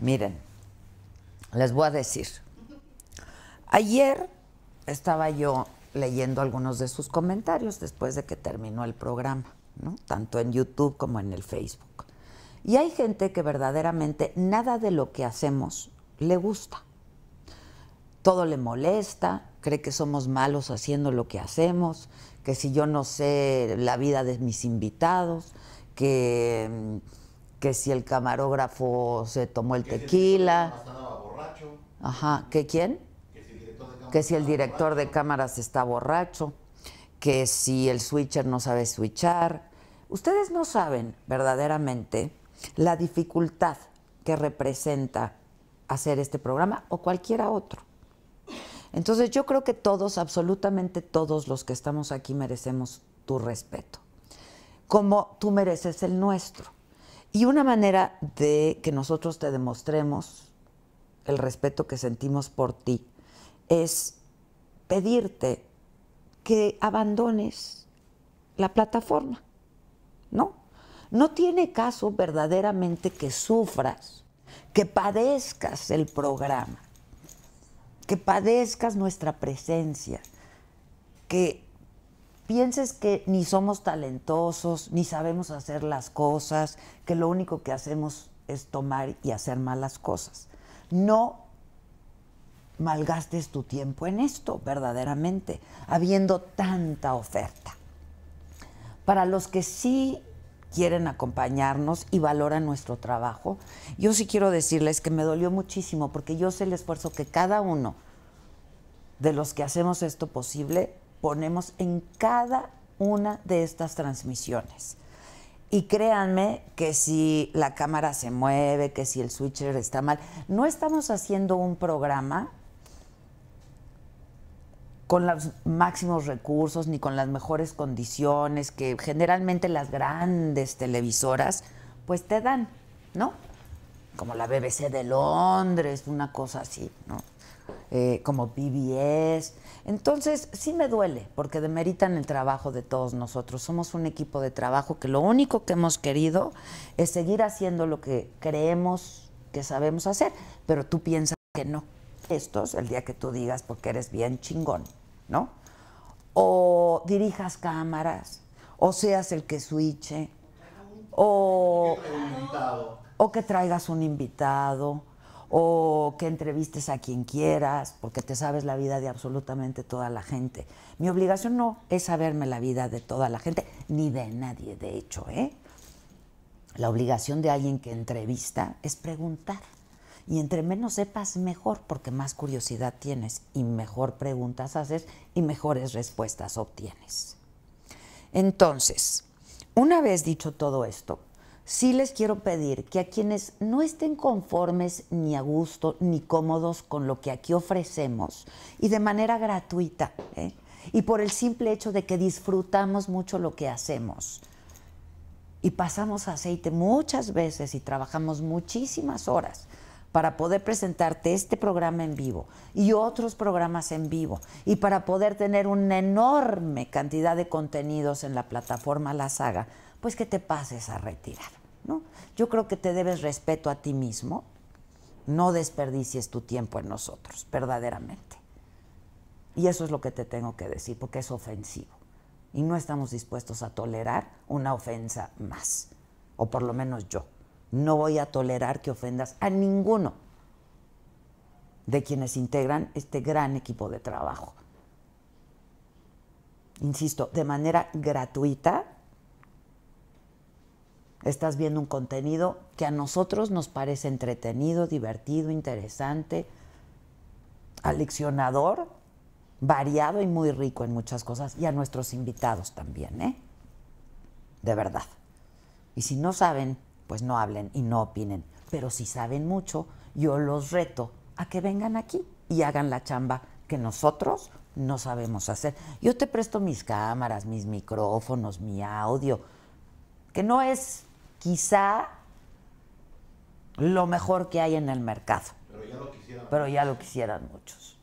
Miren, les voy a decir. Ayer estaba yo leyendo algunos de sus comentarios después de que terminó el programa, tanto en YouTube como en el Facebook. Y hay gente que verdaderamente nada de lo que hacemos le gusta. Todo le molesta, cree que somos malos haciendo lo que hacemos, que si yo no sé la vida de mis invitados, que mm, que si el camarógrafo se tomó el tequila. Ajá, ¿qué quién? Que si el director de, cámaras, si el director de cámaras está borracho, que si el switcher no sabe switchar. Ustedes no saben verdaderamente la dificultad que representa hacer este programa o cualquiera otro. Entonces yo creo que todos, absolutamente todos los que estamos aquí merecemos tu respeto, como tú mereces el nuestro. Y una manera de que nosotros te demostremos el respeto que sentimos por ti es pedirte que abandones la plataforma, ¿no? No tiene caso verdaderamente que sufras, que padezcas el programa, que padezcas nuestra presencia, que pienses que ni somos talentosos, ni sabemos hacer las cosas, que lo único que hacemos es tomar y hacer malas cosas. No malgastes tu tiempo en esto, verdaderamente, habiendo tanta oferta. Para los que sí quieren acompañarnos y valoran nuestro trabajo, yo sí quiero decirles que me dolió muchísimo porque yo sé el esfuerzo que cada uno de los que hacemos esto posible ponemos en cada una de estas transmisiones. Y créanme que si la cámara se mueve, que si el switcher está mal, no estamos haciendo un programa con los máximos recursos ni con las mejores condiciones que generalmente las grandes televisoras pues te dan, ¿no? Como la BBC de Londres, una cosa así, ¿no? Eh, como PBS. Entonces, sí me duele, porque demeritan el trabajo de todos nosotros. Somos un equipo de trabajo que lo único que hemos querido es seguir haciendo lo que creemos que sabemos hacer, pero tú piensas que no. Esto es el día que tú digas porque eres bien chingón, ¿no? O dirijas cámaras, o seas el que switche, o, o que traigas un invitado o que entrevistes a quien quieras, porque te sabes la vida de absolutamente toda la gente. Mi obligación no es saberme la vida de toda la gente, ni de nadie, de hecho. ¿eh? La obligación de alguien que entrevista es preguntar. Y entre menos sepas, mejor, porque más curiosidad tienes y mejor preguntas haces y mejores respuestas obtienes. Entonces, una vez dicho todo esto, sí les quiero pedir que a quienes no estén conformes ni a gusto ni cómodos con lo que aquí ofrecemos y de manera gratuita ¿eh? y por el simple hecho de que disfrutamos mucho lo que hacemos y pasamos aceite muchas veces y trabajamos muchísimas horas para poder presentarte este programa en vivo y otros programas en vivo y para poder tener una enorme cantidad de contenidos en la plataforma La Saga pues que te pases a retirar, ¿no? Yo creo que te debes respeto a ti mismo, no desperdicies tu tiempo en nosotros, verdaderamente. Y eso es lo que te tengo que decir, porque es ofensivo. Y no estamos dispuestos a tolerar una ofensa más, o por lo menos yo. No voy a tolerar que ofendas a ninguno de quienes integran este gran equipo de trabajo. Insisto, de manera gratuita Estás viendo un contenido que a nosotros nos parece entretenido, divertido, interesante, aleccionador, variado y muy rico en muchas cosas, y a nuestros invitados también, ¿eh? De verdad. Y si no saben, pues no hablen y no opinen. Pero si saben mucho, yo los reto a que vengan aquí y hagan la chamba que nosotros no sabemos hacer. Yo te presto mis cámaras, mis micrófonos, mi audio, que no es quizá lo mejor que hay en el mercado. Pero ya lo quisieran, muchos.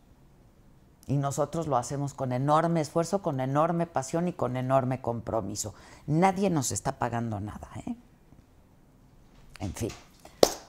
Y nosotros lo hacemos con enorme esfuerzo, con enorme pasión y con enorme compromiso. Nadie nos está pagando nada, ¿eh? En fin.